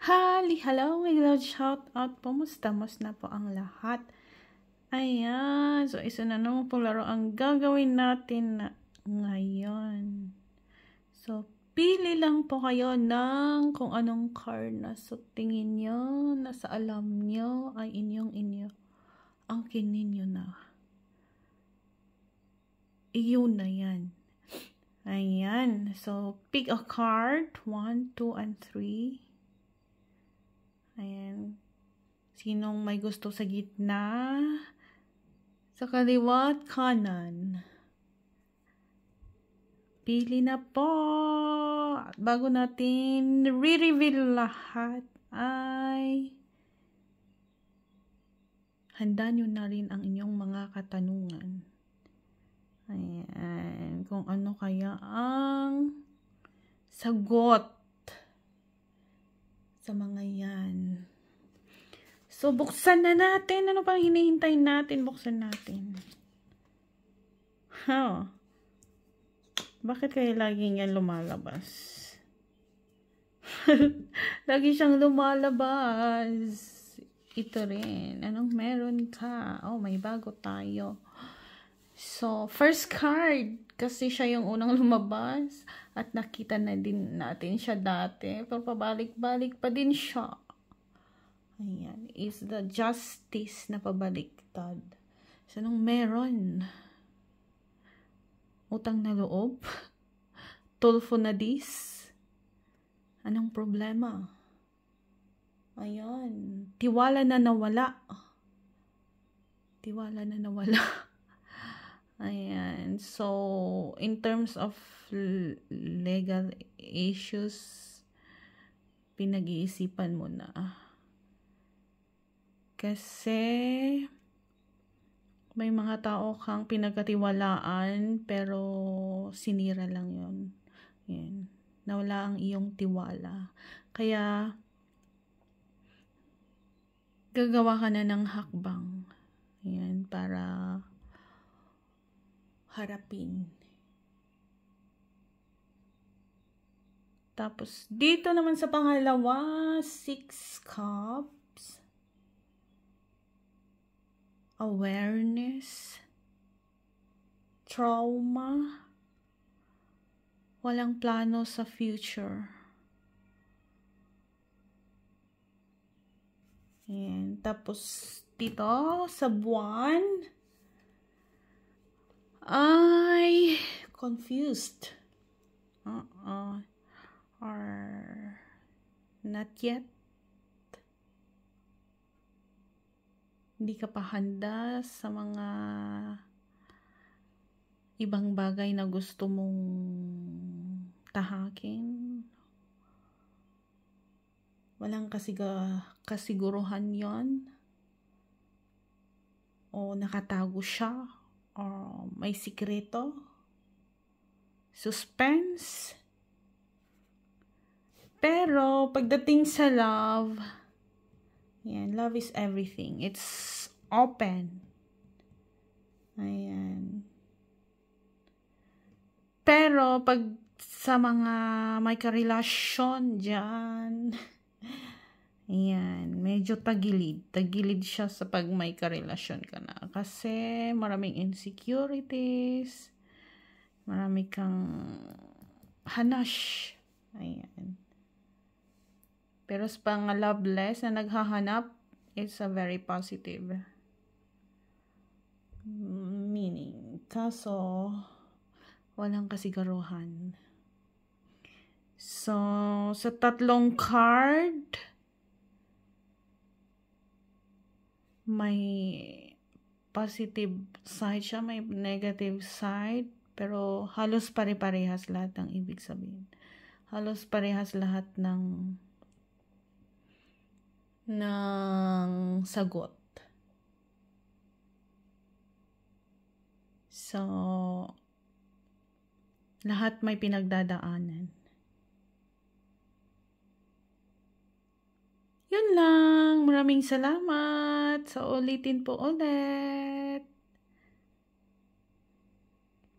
Hali, hello, my loud shout out po. Mustamos na po ang lahat. Ayan. So, isa na naman po laro ang gagawin natin na ngayon. So, pili lang po kayo ng kung anong card na sa so, tingin nyo, na sa alam nyo, ay inyong inyo. Ang kinin nyo na. Iyon na yan. Ayan. So, pick a card. 1, 2, and 3. Ayan. Sinong may gusto sa gitna? Sa kaliwa at kanan. Pili na po. bago natin re-reveal lahat ay handa nyo na rin ang inyong mga katanungan. Ayan. Kung ano kaya ang sagot sa mga yan. So, buksan na natin. Ano pang hinihintay natin? Buksan natin. Huh. Bakit kaya laging yan lumalabas? Lagi siyang lumalabas. Ito rin. Anong meron ka? Oh, may bago tayo. So, first card. Kasi siya yung unang lumabas. At nakita na din natin siya dati. Pero pabalik-balik pa din siya. Ayan. Is the justice na pabaliktad. So, nung meron, utang na loob, tulfo na dis, anong problema? Ayan. Tiwala na nawala. Tiwala na nawala. Ayan. So, in terms of legal issues, pinag-iisipan mo na. Kasi, may mga tao kang pinagkatiwalaan, pero sinira lang yon Ayan. Nawala ang iyong tiwala. Kaya, gagawa ka na ng hakbang. Ayan, para harapin. Tapos, dito naman sa pangalawa, 6 cups. Awareness. Trauma. Walang plano sa future. And tapos dito sa buwan, I confused. Uh -uh. are not yet. Hindi ka pa handa sa mga ibang bagay na gusto mong tahakin. Walang kasiga, kasiguruhan yon O nakatago siya or um, may sikreto, suspense. Pero, pagdating sa love, yan, love is everything. It's open. Ayan. Pero, pag sa mga may karelasyon dyan, ayan, medyo tagilid. Tagilid siya sa pag may karelasyon ka na kasi maraming insecurities, marami kang hanash. Ayan. Pero sa pang loveless na naghahanap, it's a very positive meaning. Kaso, walang kasigaruhan. So, sa tatlong card, may positive side siya, may negative side, pero halos pare-parehas lahat ng ibig sabihin. Halos parehas lahat ng ng sagot. So, lahat may pinagdadaanan. Yun lang. Maraming salamat at sa ulitin po ulit.